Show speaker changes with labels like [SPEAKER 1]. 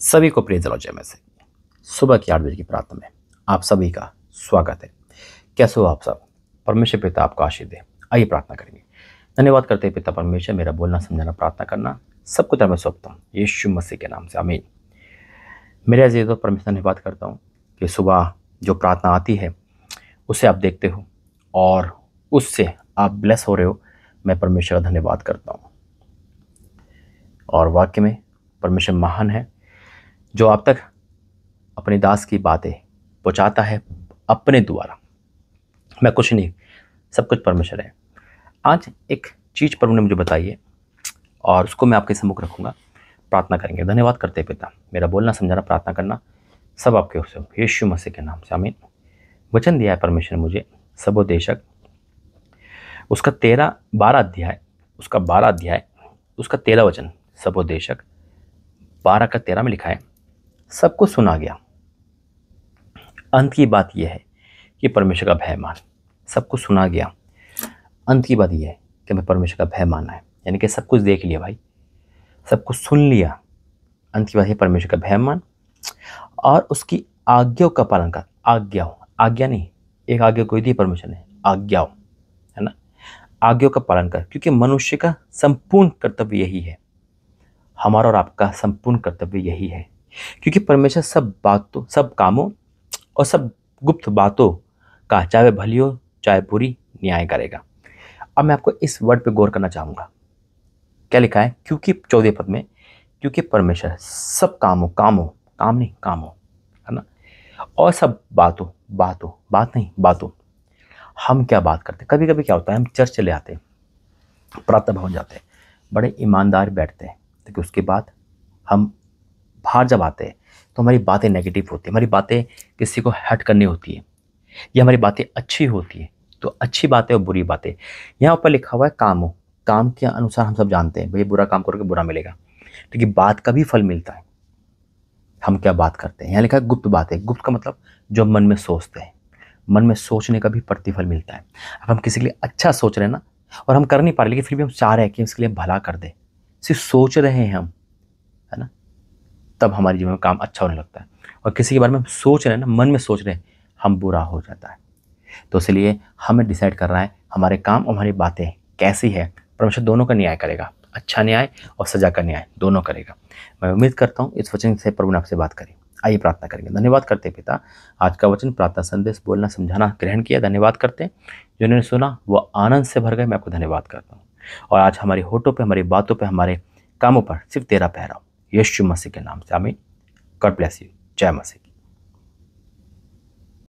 [SPEAKER 1] सभी को प्रिय जलोजय जय से सुबह की आठ बजे की प्रार्थना में आप सभी का स्वागत है कैसे हो आप सब परमेश्वर पिता आपको आशीष दे आइए प्रार्थना करेंगे धन्यवाद करते हैं पिता परमेश्वर मेरा बोलना समझाना प्रार्थना करना सब कुछ मैं सौंपता हूँ यीशु मसीह के नाम से अमीन मेरे अजय तो परमेश्वर धन्यवाद करता हूँ कि सुबह जो प्रार्थना आती है उसे आप देखते हो और उससे आप ब्लेस हो रहे हो मैं परमेश्वर का धन्यवाद करता हूँ और वाक्य में परमेश्वर महान है जो आप तक अपने दास की बातें पहुँचाता है अपने द्वारा मैं कुछ नहीं सब कुछ परमेश्वर है आज एक चीज़ पर उन्होंने मुझे बताई है और उसको मैं आपके सम्मुख रखूँगा प्रार्थना करेंगे धन्यवाद करते पिता मेरा बोलना समझाना प्रार्थना करना सब आपके ओर यीशु मसीह के नाम से आमीन वचन दिया है परमेश्वर ने मुझे सबोदेशक उसका तेरह बारह अध्याय उसका बारह अध्याय उसका तेरह वचन सबोदेशक बारह का तेरह में लिखा है सबको सुना गया अंत की बात यह है कि परमेश्वर का भय मान सबको सुना गया अंत की बात यह है कि हमें परमेश्वर का भय मानना है यानी कि सब कुछ देख लिया भाई सब कुछ सुन लिया अंत की बात है परमेश्वर का भय मान और उसकी आज्ञाओं का पालन कर आज्ञाओं आज्ञा नहीं एक आज्ञा कोई दी परमेश्वर ने आज्ञाओं है ना आज्ञाओं का पालन कर क्योंकि मनुष्य का संपूर्ण कर्तव्य यही है हमारा और आपका संपूर्ण कर्तव्य यही है क्योंकि परमेश्वर सब बातों सब कामों और सब गुप्त बातों का चाहे भली हो चाहे बुरी न्याय करेगा अब मैं आपको इस वर्ड पे गौर करना चाहूँगा क्या लिखा है क्योंकि चौदह पद में क्योंकि परमेश्वर सब कामों कामों काम नहीं कामों है ना और सब बातों बातों बात नहीं बातों हम क्या बात करते कभी कभी क्या होता है हम चर्च चले आते हैं प्रातः भवन जाते हैं बड़े ईमानदार बैठते हैं लेकिन उसके बाद हम बाहर जब आते हैं तो हमारी बातें नेगेटिव होती है हमारी बातें किसी को हट करनी होती है या हमारी बातें अच्छी होती है तो अच्छी बातें और बुरी बातें यहाँ ऊपर लिखा हुआ है काम हो काम के अनुसार हम सब जानते हैं भैया बुरा काम करोगे बुरा मिलेगा क्योंकि तो बात का भी फल मिलता है हम क्या बात करते हैं यहाँ लिखा है गुप्त बातें गुप्त का मतलब जो मन में सोचते हैं मन में सोचने का भी प्रतिफल मिलता है अब हम किसी के लिए अच्छा सोच रहे हैं ना और हम कर नहीं पा रहे लेकिन फिर भी हम चाह रहे हैं कि उसके लिए भला कर दें सिर्फ सोच रहे हैं हम तब हमारे जीवन में काम अच्छा होने लगता है और किसी के बारे में हम सोच रहे हैं ना मन में सोच रहे हैं हम बुरा हो जाता है तो इसलिए हमें डिसाइड कर रहा है हमारे काम और हमारी बातें कैसी है परमेश्वर दोनों का न्याय करेगा अच्छा न्याय और सजा का न्याय दोनों करेगा मैं उम्मीद करता हूँ इस वचन से प्रभु ने आपसे बात करी आइए प्रार्थना करेंगे धन्यवाद करते पिता आज का वचन प्रार्थना संदेश बोलना समझाना ग्रहण किया धन्यवाद करते हैं जिन्होंने सुना वो आनंद से भर गए मैं आपको धन्यवाद करता हूँ और आज हमारे होटों पर हमारी बातों पर हमारे कामों पर सिर्फ तेरा पहराव यशु मसीह के नाम से आमीन गॉड ब्लेस यू जय मसीह